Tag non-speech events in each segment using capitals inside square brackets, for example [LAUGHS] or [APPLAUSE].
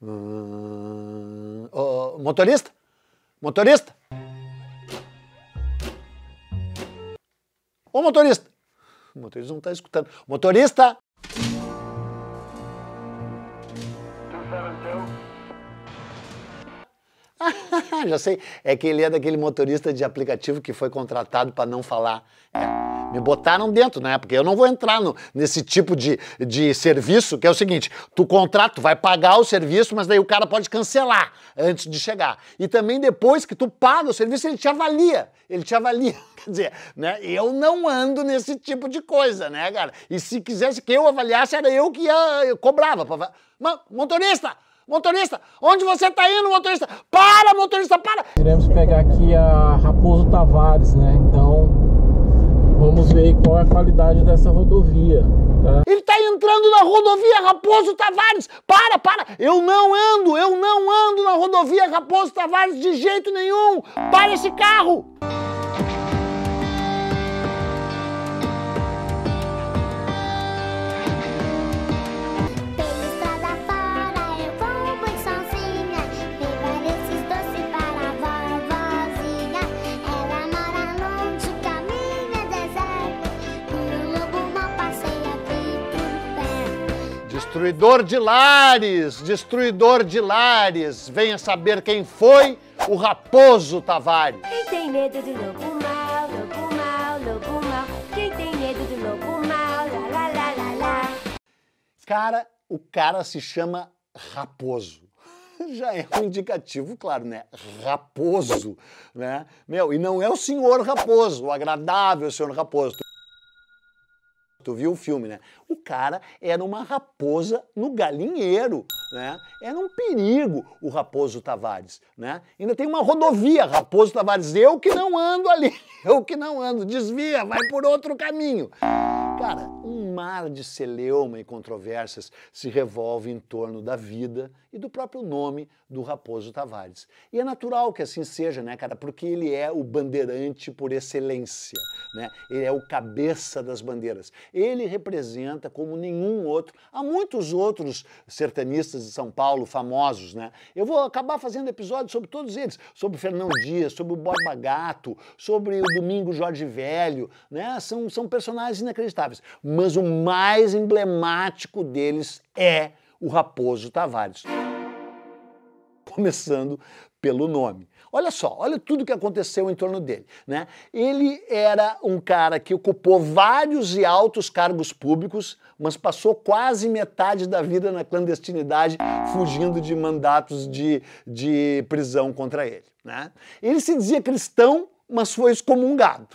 Oh, motorista? Motorista? Ô motorista! O motorista não está escutando. Motorista! Tá então. [LAUGHS] Já sei, é que ele é daquele motorista de aplicativo que foi contratado para não falar. É. Me botaram dentro, né? Porque eu não vou entrar no, nesse tipo de, de serviço, que é o seguinte: tu contrata, tu vai pagar o serviço, mas daí o cara pode cancelar antes de chegar. E também depois que tu paga o serviço, ele te avalia. Ele te avalia. [LAUGHS] Quer dizer, né? Eu não ando nesse tipo de coisa, né, cara? E se quisesse que eu avaliasse, era eu que ia, eu cobrava. Pra... motorista! Motorista, onde você tá indo, motorista? Para, motorista, para! Iremos pegar aqui a Raposo Tavares, né? Então, vamos ver qual é a qualidade dessa rodovia. Tá? Ele tá entrando na rodovia Raposo Tavares! Para, para! Eu não ando, eu não ando na rodovia Raposo Tavares de jeito nenhum! Para esse carro! Destruidor de lares, destruidor de lares, venha saber quem foi o Raposo Tavares. Quem tem medo do louco mal, louco mal, louco mal, quem tem medo do louco mal, lá, lá, lá, lá, lá. Cara, o cara se chama Raposo [LAUGHS] já é um indicativo, claro, né? Raposo, né? Meu, e não é o senhor Raposo, o agradável senhor Raposo. Tu viu o filme, né? O cara era uma raposa no galinheiro, né? Era um perigo o Raposo Tavares, né? Ainda tem uma rodovia, Raposo Tavares. Eu que não ando ali, [LAUGHS] eu que não ando. Desvia, vai por outro caminho. Cara, um mar de celeuma e controvérsias se revolve em torno da vida e do próprio nome do Raposo Tavares. E é natural que assim seja, né, cara? Porque ele é o bandeirante por excelência, né? Ele é o cabeça das bandeiras. Ele representa, como nenhum outro, há muitos outros sertanistas de São Paulo famosos, né? Eu vou acabar fazendo episódios sobre todos eles, sobre o Fernão Dias, sobre o Borba Gato, sobre o Domingo Jorge Velho, né? São, são personagens inacreditáveis. Mas o mais emblemático deles é o Raposo Tavares. Começando pelo nome. Olha só, olha tudo que aconteceu em torno dele. Né? Ele era um cara que ocupou vários e altos cargos públicos, mas passou quase metade da vida na clandestinidade, fugindo de mandatos de, de prisão contra ele. Né? Ele se dizia cristão, mas foi excomungado.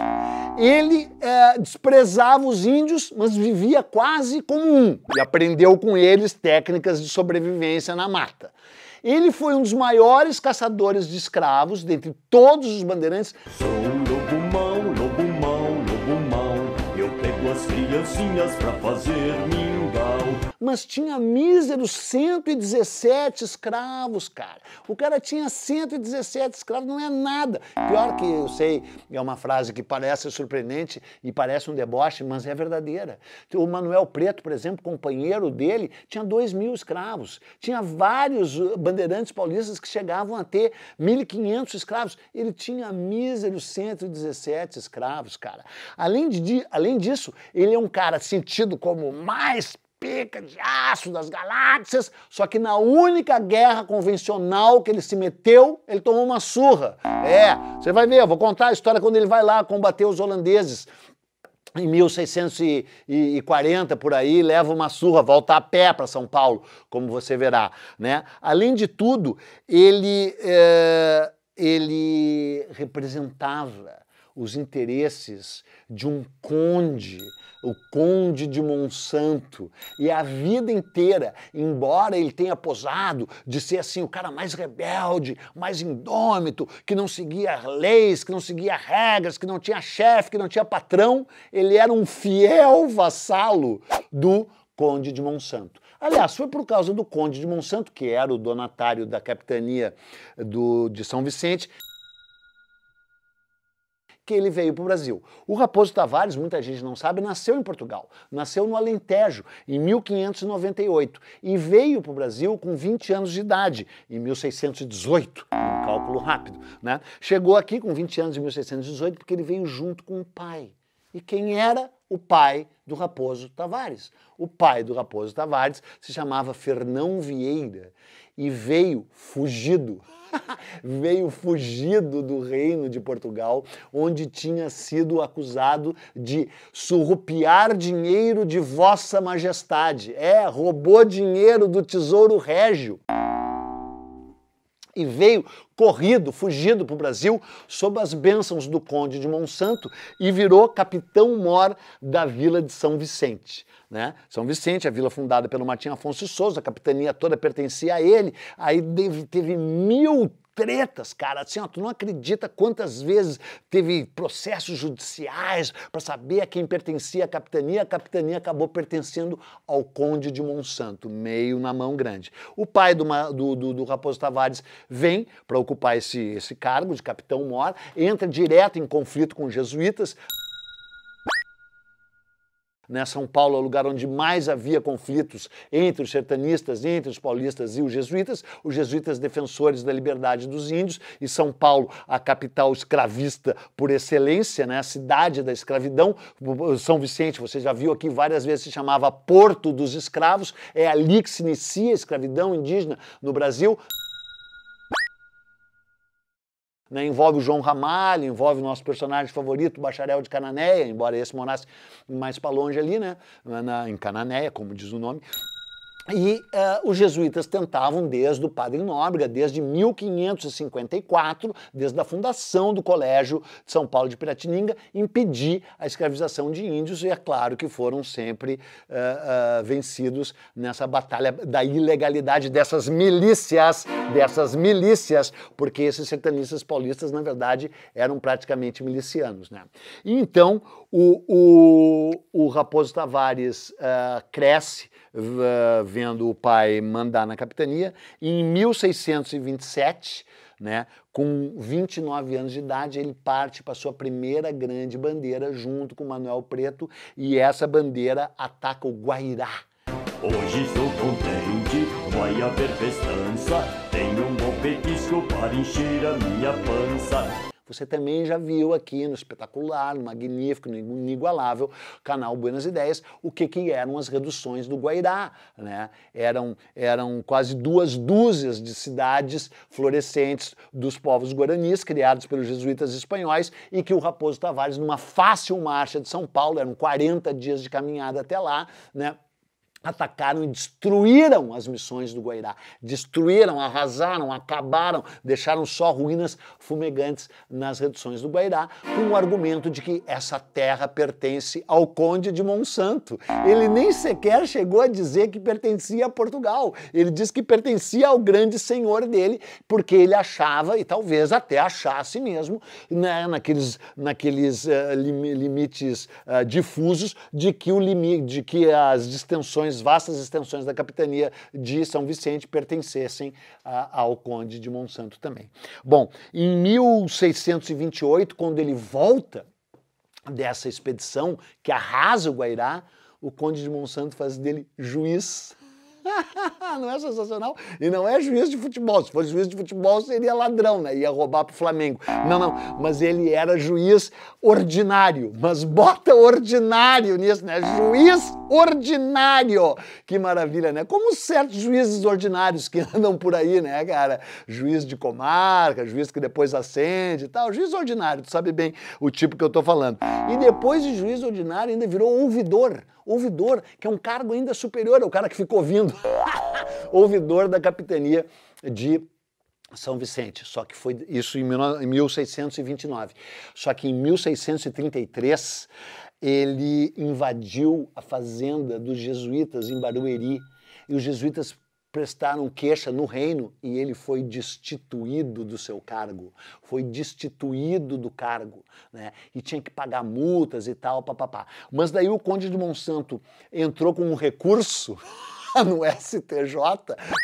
Ele é, desprezava os índios, mas vivia quase como um e aprendeu com eles técnicas de sobrevivência na mata. Ele foi um dos maiores caçadores de escravos dentre todos os bandeirantes. Sou um lobo mau, lobo mau, lobo mau. Eu pego as criancinhas pra fazer mingau mas tinha míseros 117 escravos, cara. O cara tinha 117 escravos, não é nada. Pior que eu sei, é uma frase que parece surpreendente e parece um deboche, mas é verdadeira. O Manuel Preto, por exemplo, companheiro dele, tinha 2 mil escravos. Tinha vários bandeirantes paulistas que chegavam a ter 1.500 escravos. Ele tinha míseros 117 escravos, cara. Além, de, além disso, ele é um cara sentido como mais pica de aço das galáxias, só que na única guerra convencional que ele se meteu, ele tomou uma surra. É, você vai ver, eu vou contar a história quando ele vai lá combater os holandeses em 1640 por aí, leva uma surra, volta a pé para São Paulo, como você verá, né? Além de tudo, ele é, ele representava os interesses de um conde, o conde de Monsanto, e a vida inteira, embora ele tenha posado de ser assim o cara mais rebelde, mais indômito, que não seguia leis, que não seguia regras, que não tinha chefe, que não tinha patrão, ele era um fiel vassalo do conde de Monsanto. Aliás, foi por causa do conde de Monsanto, que era o donatário da capitania do, de São Vicente, que ele veio para o Brasil. O Raposo Tavares, muita gente não sabe, nasceu em Portugal, nasceu no Alentejo em 1598 e veio para o Brasil com 20 anos de idade, em 1618, um cálculo rápido. Né? Chegou aqui com 20 anos em 1618 porque ele veio junto com o pai. E quem era o pai do Raposo Tavares? O pai do Raposo Tavares se chamava Fernão Vieira e veio fugido. [LAUGHS] veio fugido do reino de Portugal, onde tinha sido acusado de surrupiar dinheiro de Vossa Majestade. É, roubou dinheiro do Tesouro Régio e veio corrido, fugido para o Brasil, sob as bênçãos do Conde de Monsanto e virou capitão-mor da vila de São Vicente. Né? São Vicente, a vila fundada pelo Martim Afonso Souza, a capitania toda pertencia a ele, aí teve mil tretas, cara. Assim, ó, tu não acredita quantas vezes teve processos judiciais para saber a quem pertencia a capitania. A capitania acabou pertencendo ao conde de Monsanto, meio na mão grande. O pai do, do, do, do Raposo Tavares vem para ocupar esse, esse cargo de capitão-mor, entra direto em conflito com os jesuítas. Né? São Paulo é o lugar onde mais havia conflitos entre os sertanistas, entre os paulistas e os jesuítas, os jesuítas defensores da liberdade dos índios, e São Paulo, a capital escravista por excelência, né? a cidade da escravidão. São Vicente, você já viu aqui várias vezes, se chamava Porto dos Escravos, é ali que se inicia a escravidão indígena no Brasil né, envolve o João Ramalho, envolve o nosso personagem favorito, o Bacharel de Cananéia, embora esse morasse mais para longe ali, né, na, em Cananéia, como diz o nome. E uh, os jesuítas tentavam desde o Padre Nóbrega, desde 1554, desde a fundação do Colégio de São Paulo de Piratininga, impedir a escravização de índios, e é claro que foram sempre uh, uh, vencidos nessa batalha da ilegalidade dessas milícias, dessas milícias, porque esses sertanistas paulistas, na verdade, eram praticamente milicianos. Né? então o, o, o Raposo Tavares cresce vendo o pai mandar na capitania, e em 1627, né, com 29 anos de idade, ele parte para sua primeira grande bandeira junto com Manuel Preto, e essa bandeira ataca o Guairá. Hoje estou contente, vai haver festança. Tenho um bom petisco para encher a minha pança você também já viu aqui no espetacular, no magnífico, no inigualável canal Buenas Ideias, o que, que eram as reduções do Guairá. Né? Eram, eram quase duas dúzias de cidades florescentes dos povos guaranis, criados pelos jesuítas espanhóis, e que o Raposo Tavares, numa fácil marcha de São Paulo, eram 40 dias de caminhada até lá, né? atacaram e destruíram as missões do Guairá. Destruíram, arrasaram, acabaram, deixaram só ruínas fumegantes nas reduções do Guairá, com o argumento de que essa terra pertence ao Conde de Monsanto. Ele nem sequer chegou a dizer que pertencia a Portugal. Ele diz que pertencia ao grande senhor dele, porque ele achava, e talvez até achasse mesmo, né, naqueles, naqueles uh, eh, lim limites uh, difusos, de que, o limi de que as distensões extensões, vastas extensões da capitania de São Vicente pertencessem a, ao conde de Monsanto também. Bom, em 1628, quando ele volta dessa expedição que arrasa o Guairá, o conde de Monsanto faz dele juiz [LAUGHS] não é sensacional? E não é juiz de futebol. Se fosse juiz de futebol, seria ladrão, né? Ia roubar pro Flamengo. Não, não. Mas ele era juiz ordinário. Mas bota ordinário nisso, né? Juiz ordinário. Que maravilha, né? Como certos juízes ordinários que [LAUGHS] andam por aí, né, cara? Juiz de comarca, juiz que depois acende e tal. Juiz ordinário, tu sabe bem o tipo que eu tô falando. E depois de juiz ordinário, ainda virou ouvidor. Ouvidor, que é um cargo ainda superior ao cara que ficou ouvindo. [LAUGHS] ouvidor, da capitania de são Vicente, só que foi isso em 1629. Só que em 1633 ele invadiu a fazenda dos jesuítas em Barueri e os jesuítas prestaram queixa no reino e ele foi destituído do seu cargo, foi destituído do cargo, né? E tinha que pagar multas e tal, papapá. Mas daí o conde de Monsanto entrou com um recurso [LAUGHS] [LAUGHS] no STJ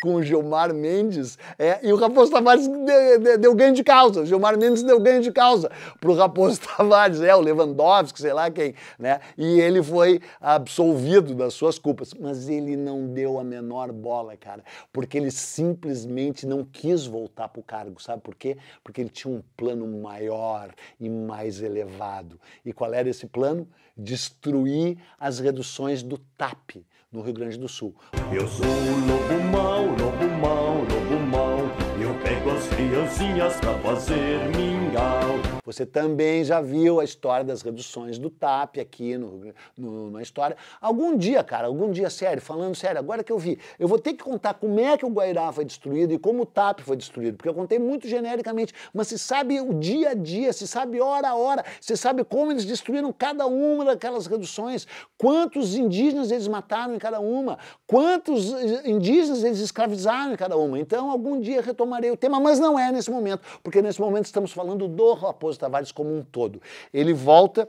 com o Gilmar Mendes é, e o Raposo Tavares deu, deu, deu, ganho de causa. O Gilmar Mendes deu ganho de causa pro Raposo [LAUGHS] Tavares, é, o Lewandowski, sei lá quem, né? E ele foi absolvido das suas culpas. Mas ele não deu a menor bola, cara, porque ele simplesmente não quis voltar pro cargo, sabe por quê? Porque ele tinha um plano maior e mais elevado. E qual era esse plano? Destruir as reduções do TAP no Rio Grande do Sul. Eu sou o lobo mau, lobo mau, lobo mau, eu pego as criancinhas pra fazer mingau. Você também já viu a história das reduções do TAP aqui no, no, na história. Algum dia, cara, algum dia, sério, falando sério, agora que eu vi, eu vou ter que contar como é que o Guairá foi destruído e como o TAP foi destruído, porque eu contei muito genericamente, mas se sabe o dia a dia, se sabe hora a hora, se sabe como eles destruíram cada uma daquelas reduções, quantos indígenas eles mataram em cada uma, quantos indígenas eles escravizaram em cada uma. Então, algum dia retomarei o tema, mas não é nesse momento, porque nesse momento estamos falando do raposo Souza Tavares como um todo. Ele volta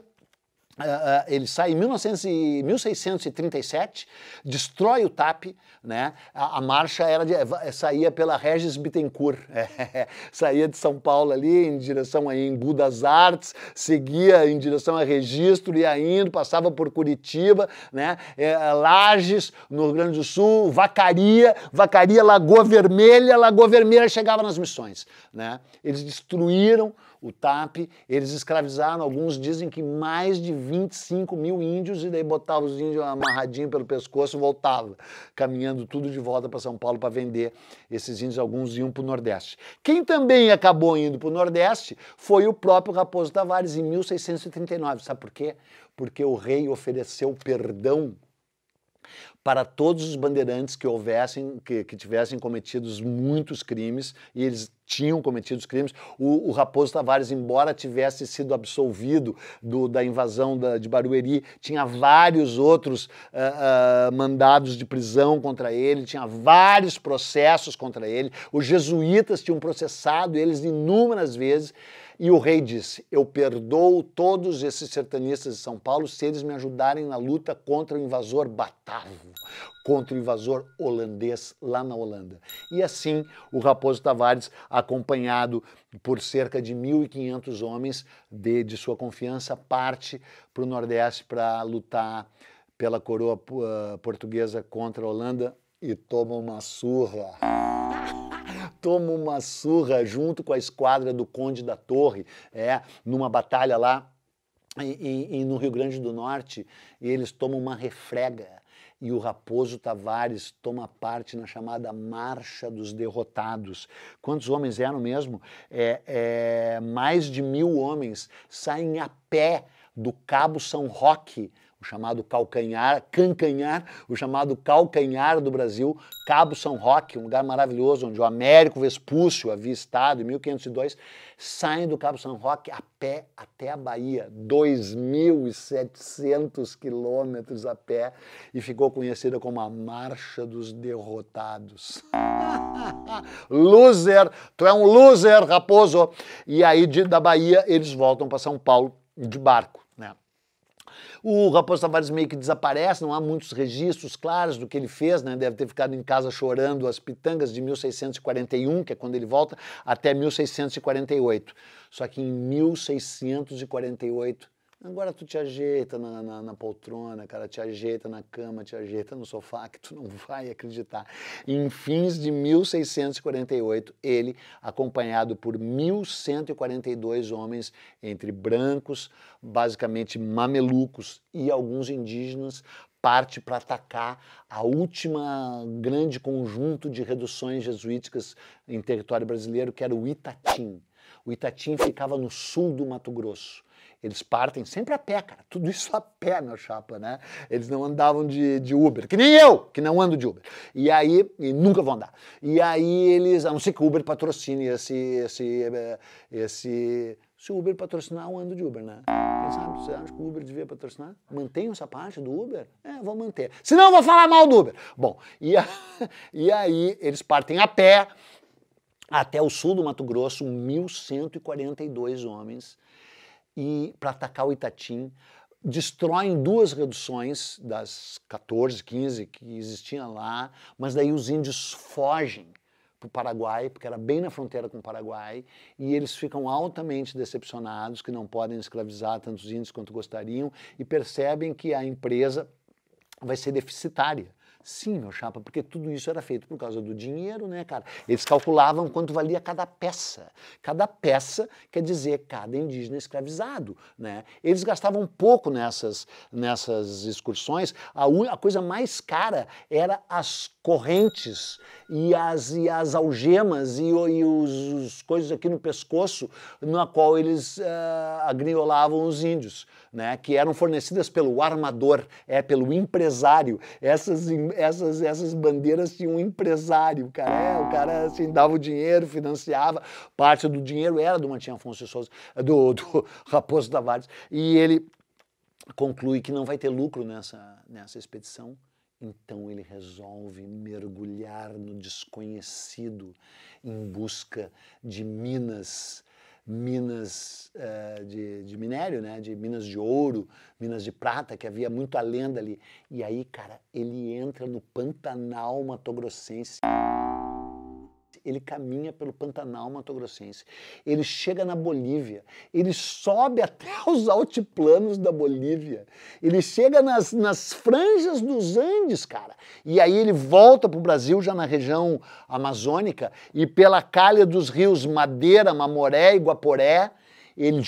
Uh, uh, ele sai em 1900 e, 1637, destrói o TAP, né? A, a marcha era de, saía pela Regis Bittencourt, é, [LAUGHS] saía de São Paulo ali em direção a Embu das Artes, seguia em direção a Registro e ainda passava por Curitiba, né? É, é, Lages, no Rio Grande do Sul, Vacaria, Vacaria, Lagoa Vermelha, Lagoa Vermelha chegava nas missões, né? Eles destruíram o TAP, eles escravizaram, alguns dizem que mais de 25 mil índios, e daí botava os índios amarradinho pelo pescoço e voltava, caminhando tudo de volta para São Paulo para vender. Esses índios, alguns iam para o Nordeste. Quem também acabou indo para o Nordeste foi o próprio Raposo Tavares, em 1639. Sabe por quê? Porque o rei ofereceu perdão para todos os bandeirantes que houvessem, que, que tivessem cometidos muitos crimes, e eles tinham cometido os crimes. O, o, Raposo Tavares, embora tivesse sido absolvido do, da invasão da, de Barueri, tinha vários outros uh, uh, mandados de prisão contra ele, tinha vários processos contra ele. Os jesuítas tinham processado eles inúmeras vezes. E o rei disse: Eu perdoo todos esses sertanistas de São Paulo se eles me ajudarem na luta contra o invasor batavo, contra o invasor holandês lá na Holanda. E assim, o Raposo Tavares, acompanhado por cerca de 1.500 homens de, de sua confiança, parte para o Nordeste para lutar pela coroa ah, portuguesa contra a Holanda e toma uma surra toma uma surra junto com a esquadra do Conde da Torre, é, numa batalha lá em, em, no Rio Grande do Norte, e eles tomam uma refrega. E o Raposo Tavares toma parte na chamada Marcha dos Derrotados. Quantos homens eram mesmo? É, é, mais de mil homens saem a pé do Cabo São Roque o chamado calcanhar, cancanhar, o chamado calcanhar do Brasil, Cabo São Roque, um lugar maravilhoso onde o Américo Vespúcio havia estado em 1502, saem do Cabo São Roque a pé até a Bahia, 2.700 quilômetros a pé, e ficou conhecida como a Marcha dos Derrotados. [LAUGHS] loser, tu é um loser, Raposo! E aí de, da Bahia eles voltam para São Paulo de barco. O Raposo Tavares meio que desaparece, não há muitos registros claros do que ele fez, né? deve ter ficado em casa chorando as pitangas de 1641, que é quando ele volta, até 1648. Só que em 1648 Agora tu te ajeita na, na, na, poltrona, cara, te ajeita na cama, te ajeita no sofá, que tu não [LAUGHS] vai acreditar. Em fins de 1648, ele, acompanhado por 1142 homens, entre brancos, basicamente mamelucos e alguns indígenas, parte para atacar a última grande conjunto de reduções jesuíticas em território brasileiro, que era o Itatim. O Itatim ficava no sul do Mato Grosso eles partem sempre a pé, cara. Tudo isso a pé, meu chapa, né? Eles não andavam de, de Uber, que nem eu, que não ando de Uber. E aí, e nunca vão andar. E aí eles, a não ser que o Uber patrocine esse, esse, eh, esse se o Uber patrocinar, eu ando de Uber, né? Quem sabe, você acha que o Uber devia patrocinar? Mantenham essa parte do Uber? É, vou manter. Senão vou falar mal do Uber. Bom, e, a, [LAUGHS] e aí eles partem a pé até o sul do Mato Grosso, 1.142 homens e para atacar o Itatim, destroem duas reduções das 14, 15 que existiam lá, mas daí os índios fogem para o Paraguai, porque era bem na fronteira com o Paraguai, e eles ficam altamente decepcionados que não podem escravizar tantos índios quanto gostariam e percebem que a empresa vai ser deficitária Sim, meu chapa, porque tudo isso era feito por causa do dinheiro, né, cara? Eles calculavam quanto valia cada peça. Cada peça quer dizer cada indígena escravizado, né? Eles gastavam pouco nessas, nessas excursões. A, a coisa mais cara era as correntes e as, e as algemas e, e os, os coisas aqui no pescoço na qual eles uh, agriolavam os índios, né? Que eram fornecidas pelo armador, é pelo empresário. Essas essas, essas bandeiras tinha um empresário, cara. É, o cara assim, dava o dinheiro, financiava. Parte do dinheiro era do Mantinha Afonso de Souza, do, do [LAUGHS] Raposo Tavares. E ele conclui que não vai ter lucro nessa, nessa expedição. Então ele resolve mergulhar no desconhecido em busca de minas minas uh, de, de, minério, né? de minas de ouro, minas de prata, que havia muito a lenda ali. E aí, cara, ele entra no Pantanal Matogrossense ele caminha pelo Pantanal Matogrossense, ele chega na Bolívia, ele sobe até [LAUGHS] os altiplanos da Bolívia, ele chega nas, nas franjas dos Andes, cara, e aí ele volta para o Brasil já na região amazônica e pela calha dos rios Madeira, Mamoré e Guaporé, ele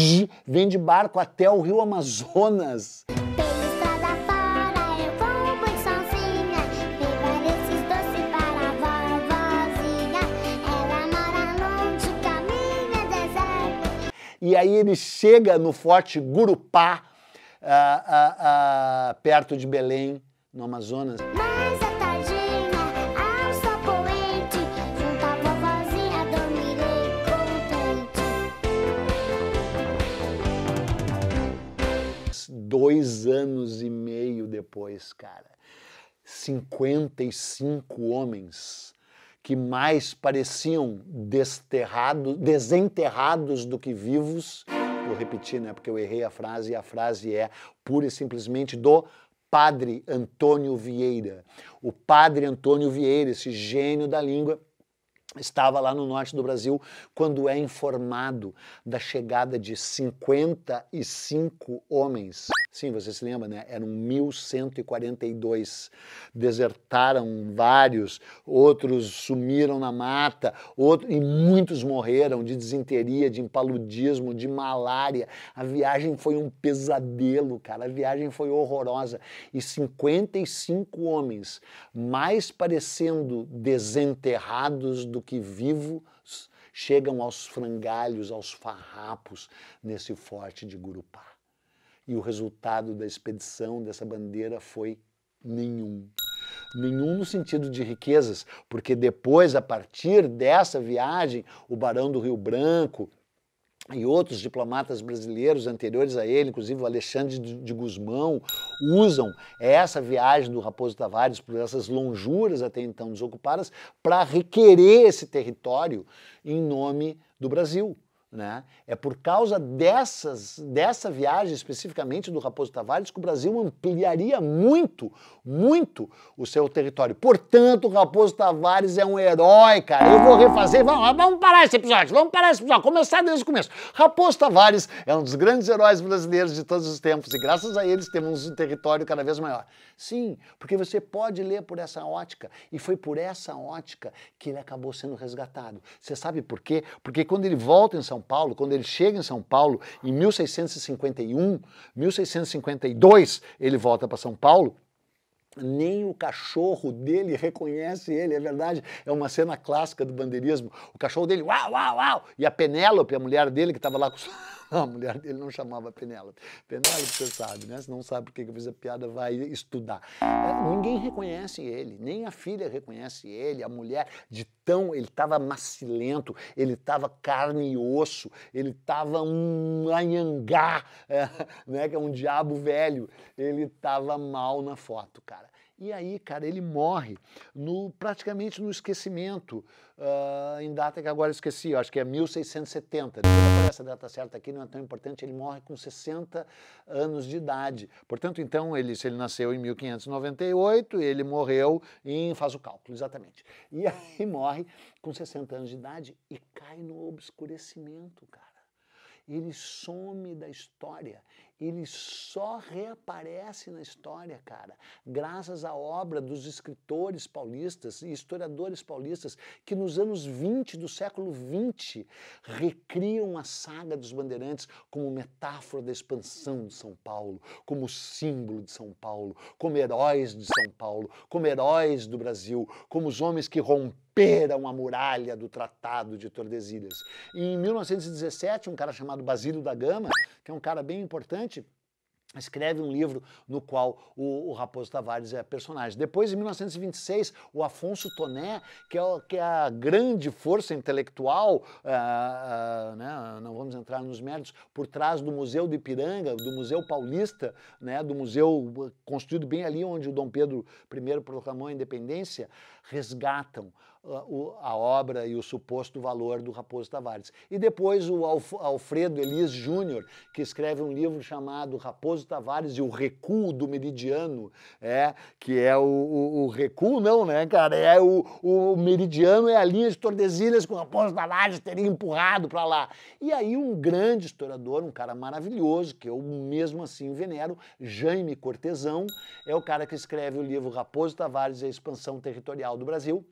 [LAUGHS] vem de barco até o rio Amazonas. e aí ele chega no Forte Gurupá, ah, ah, ah, perto de Belém, no Amazonas. dois anos e meio depois, cara. 55 homens que mais pareciam desenterrados do que vivos. Vou repetir, né? Porque eu errei a frase e a frase é pura e simplesmente do padre Antônio Vieira. O padre Antônio Vieira, esse gênio da língua, estava lá no norte do Brasil quando é informado da chegada de 55 homens. Sim, você se lembra, né? Eram 1142. Desertaram vários, outros sumiram na mata, outro, e muitos morreram de desinteria, de impaludismo, de malária. A viagem foi um pesadelo, cara. A viagem foi horrorosa. E 55 homens, mais parecendo desenterrados do que vivos, chegam aos frangalhos, aos farrapos nesse forte de Gurupá. E o resultado da expedição dessa bandeira foi nenhum. Nenhum no sentido de riquezas, porque depois, a partir dessa viagem, o Barão do Rio Branco e outros diplomatas brasileiros anteriores a ele, inclusive o Alexandre de Guzmão, usam essa viagem do Raposo Tavares por essas lonjuras até então desocupadas para requerer esse território em nome do Brasil. Né? É por causa dessas, dessa viagem, especificamente do Raposo Tavares, que o Brasil ampliaria muito, muito o seu território. Portanto, o Raposo Tavares é um herói, cara. Eu vou refazer, vamos, vamos parar esse episódio, vamos parar esse episódio, começar desde o começo. Raposo Tavares é um dos grandes heróis brasileiros de todos os tempos e graças a eles temos um território cada vez maior. Sim, porque você pode ler por essa ótica e foi por essa ótica que ele acabou sendo resgatado. Você sabe por quê? Porque quando ele volta em São Paulo, quando ele chega em São Paulo em 1651, 1652, ele volta para São Paulo. Nem o cachorro dele reconhece ele, é verdade. É uma cena clássica do bandeirismo. O cachorro dele, uau, uau, uau! E a Penélope, a mulher dele, que estava lá com. [LAUGHS] a mulher dele não chamava Penélope. Penélope, você sabe, né? Se não sabe por que eu fiz a piada, vai estudar. É, ninguém reconhece ele, nem a filha reconhece ele, a mulher de tão. Ele estava macilento, ele estava carne e osso, ele estava um anhangá, é, [LAUGHS] né? Que é um diabo velho. Ele estava mal na foto, cara. E aí, cara, ele morre no, praticamente no esquecimento, uh, em data que agora esqueci, acho que é 1670. Essa data certa aqui não é tão importante, ele morre com 60 anos de idade. Portanto, então, ele, se ele nasceu em 1598, ele morreu em, faz o cálculo, exatamente. E [LAUGHS] aí morre com 60 anos de idade e cai no obscurecimento, cara ele some da história ele só reaparece na história, cara, graças à obra dos escritores paulistas e historiadores paulistas que nos anos 20 do século 20 recriam a saga dos bandeirantes como metáfora da expansão de São Paulo, como símbolo de São Paulo, como heróis de São Paulo, como heróis do Brasil, como os homens que romperam romperam a muralha do Tratado de Tordesilhas. E em 1917, um cara chamado Basílio da Gama, que é um cara bem importante, escreve um livro no qual o, o, Raposo Tavares é personagem. Depois, em 1926, o Afonso Toné, que é, que é a grande força intelectual, uh, uh, né, não vamos entrar nos méritos, por trás do Museu do Ipiranga, do Museu Paulista, né, do museu ah, construído bem ali onde o Dom Pedro I proclamou a independência, resgatam a obra e o suposto valor do Raposo Tavares. E depois o Alfredo Elis Júnior, que escreve um livro chamado Raposo Tavares e o Recuo do Meridiano, é, que é o, o, o recuo, não, né, cara? É o, o, meridiano é a linha de Tordesilhas que o Raposo Tavares teria empurrado para lá. E aí um grande historiador, um cara maravilhoso, que eu mesmo assim venero, Jaime Cortesão, é o cara que escreve o livro Raposo Tavares e a Expansão Territorial do Brasil,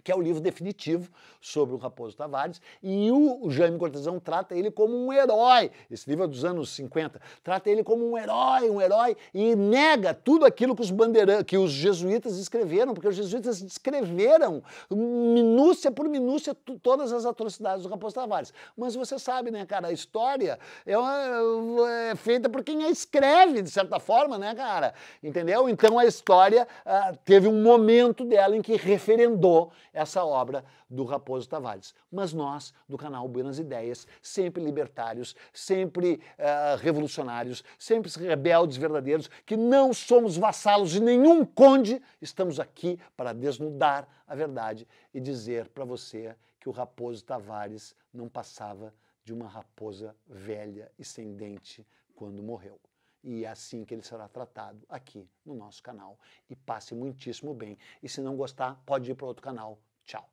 que é o livro definitivo sobre o Raposo Tavares, e o Jaime Cortesão trata ele como um herói. Esse livro é dos anos 50, trata ele como um herói, um herói, e nega tudo aquilo que os bandeirantes, que os jesuítas escreveram, porque os jesuítas descreveram minúcia por minúcia todas as atrocidades do Raposo Tavares. Mas você sabe, né, cara, a história é, uma, é feita por quem a escreve, de certa forma, né, cara? Entendeu? Então a história ah, teve um momento dela em que referendou essa obra do Raposo Tavares. Mas nós, do canal Buenas Ideias, sempre libertários, sempre uh, revolucionários, sempre rebeldes verdadeiros, que não somos vassalos de nenhum conde, estamos aqui para desnudar a verdade e dizer para você que o Raposo Tavares não passava de uma raposa velha e sem dente quando morreu. E é assim que ele será tratado aqui no nosso canal. E passe muitíssimo bem. E se não gostar, pode ir para outro canal. Tchau.